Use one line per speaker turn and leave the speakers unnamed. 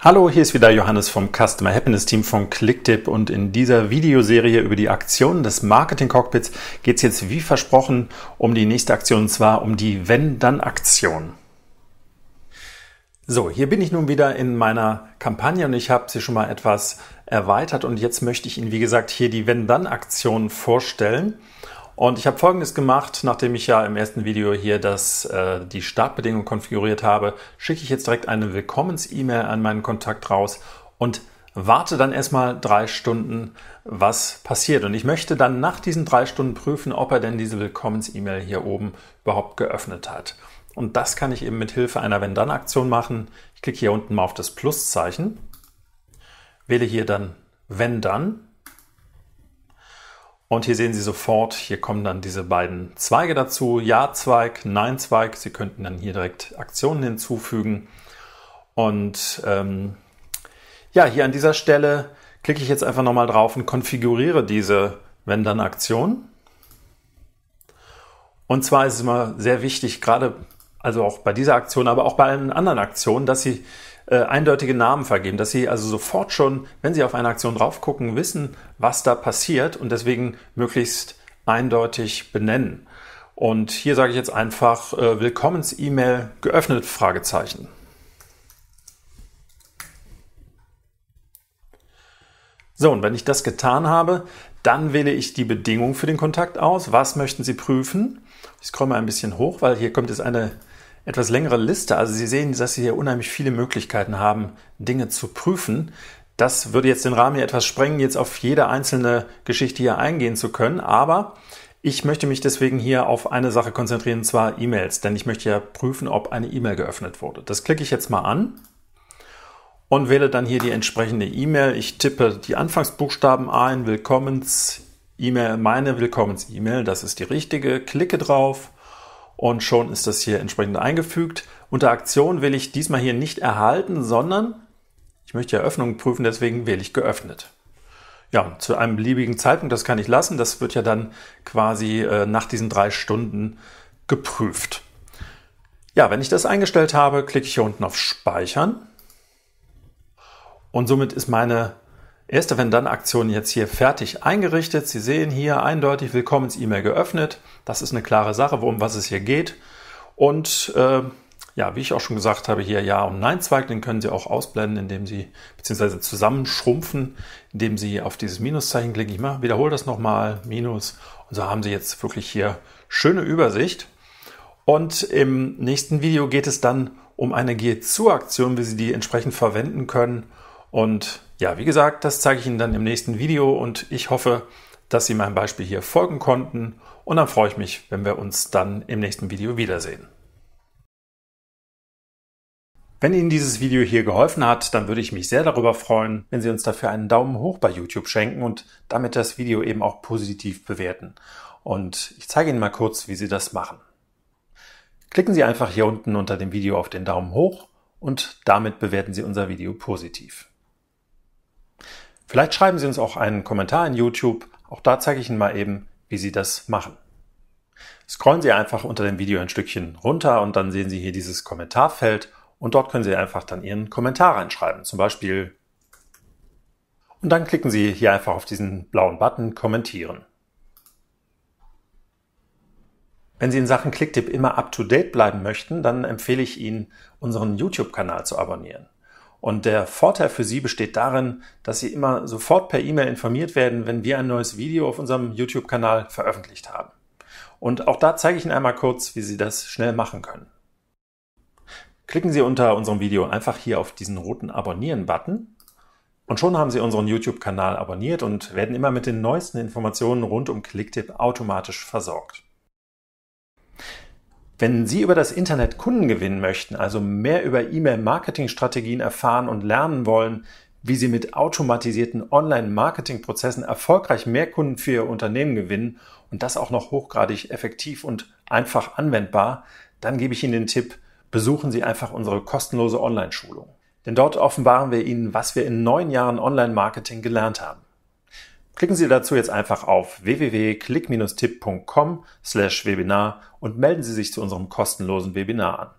Hallo, hier ist wieder Johannes vom Customer Happiness Team von Clicktip und in dieser Videoserie über die Aktionen des Marketing Cockpits geht es jetzt wie versprochen um die nächste Aktion und zwar um die Wenn-Dann-Aktion. So, hier bin ich nun wieder in meiner Kampagne und ich habe sie schon mal etwas erweitert und jetzt möchte ich Ihnen, wie gesagt, hier die Wenn-Dann-Aktion vorstellen. Und ich habe folgendes gemacht, nachdem ich ja im ersten Video hier das, äh, die Startbedingungen konfiguriert habe, schicke ich jetzt direkt eine Willkommens-E-Mail an meinen Kontakt raus und warte dann erstmal drei Stunden, was passiert. Und ich möchte dann nach diesen drei Stunden prüfen, ob er denn diese Willkommens-E-Mail hier oben überhaupt geöffnet hat. Und das kann ich eben mit Hilfe einer Wenn-Dann-Aktion machen. Ich klicke hier unten mal auf das Pluszeichen, wähle hier dann Wenn-Dann und hier sehen Sie sofort, hier kommen dann diese beiden Zweige dazu. Ja-Zweig, Nein-Zweig. Sie könnten dann hier direkt Aktionen hinzufügen. Und ähm, ja, hier an dieser Stelle klicke ich jetzt einfach nochmal drauf und konfiguriere diese Wenn-Dann-Aktion. Und zwar ist es immer sehr wichtig, gerade also auch bei dieser Aktion, aber auch bei allen anderen Aktionen, dass Sie äh, eindeutige Namen vergeben, dass sie also sofort schon, wenn sie auf eine Aktion drauf gucken, wissen, was da passiert und deswegen möglichst eindeutig benennen. Und hier sage ich jetzt einfach äh, Willkommens-E-Mail geöffnet Fragezeichen. So, und wenn ich das getan habe, dann wähle ich die Bedingung für den Kontakt aus. Was möchten Sie prüfen? Ich scroll mal ein bisschen hoch, weil hier kommt jetzt eine etwas längere Liste. Also Sie sehen, dass Sie hier unheimlich viele Möglichkeiten haben, Dinge zu prüfen. Das würde jetzt den Rahmen hier etwas sprengen, jetzt auf jede einzelne Geschichte hier eingehen zu können. Aber ich möchte mich deswegen hier auf eine Sache konzentrieren, und zwar E-Mails. Denn ich möchte ja prüfen, ob eine E-Mail geöffnet wurde. Das klicke ich jetzt mal an und wähle dann hier die entsprechende E-Mail. Ich tippe die Anfangsbuchstaben ein, Willkommens-E-Mail, meine Willkommens-E-Mail, das ist die richtige. Klicke drauf und schon ist das hier entsprechend eingefügt. Unter Aktion will ich diesmal hier nicht erhalten, sondern ich möchte die Eröffnung prüfen, deswegen wähle ich geöffnet. Ja, zu einem beliebigen Zeitpunkt, das kann ich lassen. Das wird ja dann quasi äh, nach diesen drei Stunden geprüft. Ja, wenn ich das eingestellt habe, klicke ich hier unten auf Speichern. Und somit ist meine Erste Wenn-Dann-Aktion jetzt hier fertig eingerichtet. Sie sehen hier eindeutig Willkommens-E-Mail geöffnet. Das ist eine klare Sache, worum was es hier geht. Und äh, ja, wie ich auch schon gesagt habe, hier Ja- und Nein-Zweig, den können Sie auch ausblenden, indem Sie, beziehungsweise zusammenschrumpfen, indem Sie auf dieses Minuszeichen klicken. Ich mache, wiederhole das nochmal, Minus. Und so haben Sie jetzt wirklich hier schöne Übersicht. Und im nächsten Video geht es dann um eine Gehe-zu-Aktion, wie Sie die entsprechend verwenden können und ja, wie gesagt, das zeige ich Ihnen dann im nächsten Video und ich hoffe, dass Sie meinem Beispiel hier folgen konnten und dann freue ich mich, wenn wir uns dann im nächsten Video wiedersehen. Wenn Ihnen dieses Video hier geholfen hat, dann würde ich mich sehr darüber freuen, wenn Sie uns dafür einen Daumen hoch bei YouTube schenken und damit das Video eben auch positiv bewerten. Und ich zeige Ihnen mal kurz, wie Sie das machen. Klicken Sie einfach hier unten unter dem Video auf den Daumen hoch und damit bewerten Sie unser Video positiv. Vielleicht schreiben Sie uns auch einen Kommentar in YouTube. Auch da zeige ich Ihnen mal eben, wie Sie das machen. Scrollen Sie einfach unter dem Video ein Stückchen runter und dann sehen Sie hier dieses Kommentarfeld und dort können Sie einfach dann Ihren Kommentar reinschreiben. Zum Beispiel und dann klicken Sie hier einfach auf diesen blauen Button Kommentieren. Wenn Sie in Sachen Clicktip immer up-to-date bleiben möchten, dann empfehle ich Ihnen, unseren YouTube-Kanal zu abonnieren. Und der Vorteil für Sie besteht darin, dass Sie immer sofort per E-Mail informiert werden, wenn wir ein neues Video auf unserem YouTube-Kanal veröffentlicht haben. Und auch da zeige ich Ihnen einmal kurz, wie Sie das schnell machen können. Klicken Sie unter unserem Video einfach hier auf diesen roten Abonnieren-Button und schon haben Sie unseren YouTube-Kanal abonniert und werden immer mit den neuesten Informationen rund um Clicktip automatisch versorgt. Wenn Sie über das Internet Kunden gewinnen möchten, also mehr über E-Mail-Marketing-Strategien erfahren und lernen wollen, wie Sie mit automatisierten Online-Marketing-Prozessen erfolgreich mehr Kunden für Ihr Unternehmen gewinnen und das auch noch hochgradig effektiv und einfach anwendbar, dann gebe ich Ihnen den Tipp, besuchen Sie einfach unsere kostenlose Online-Schulung. Denn dort offenbaren wir Ihnen, was wir in neun Jahren Online-Marketing gelernt haben. Klicken Sie dazu jetzt einfach auf wwwclick tippcom slash webinar und melden Sie sich zu unserem kostenlosen Webinar an.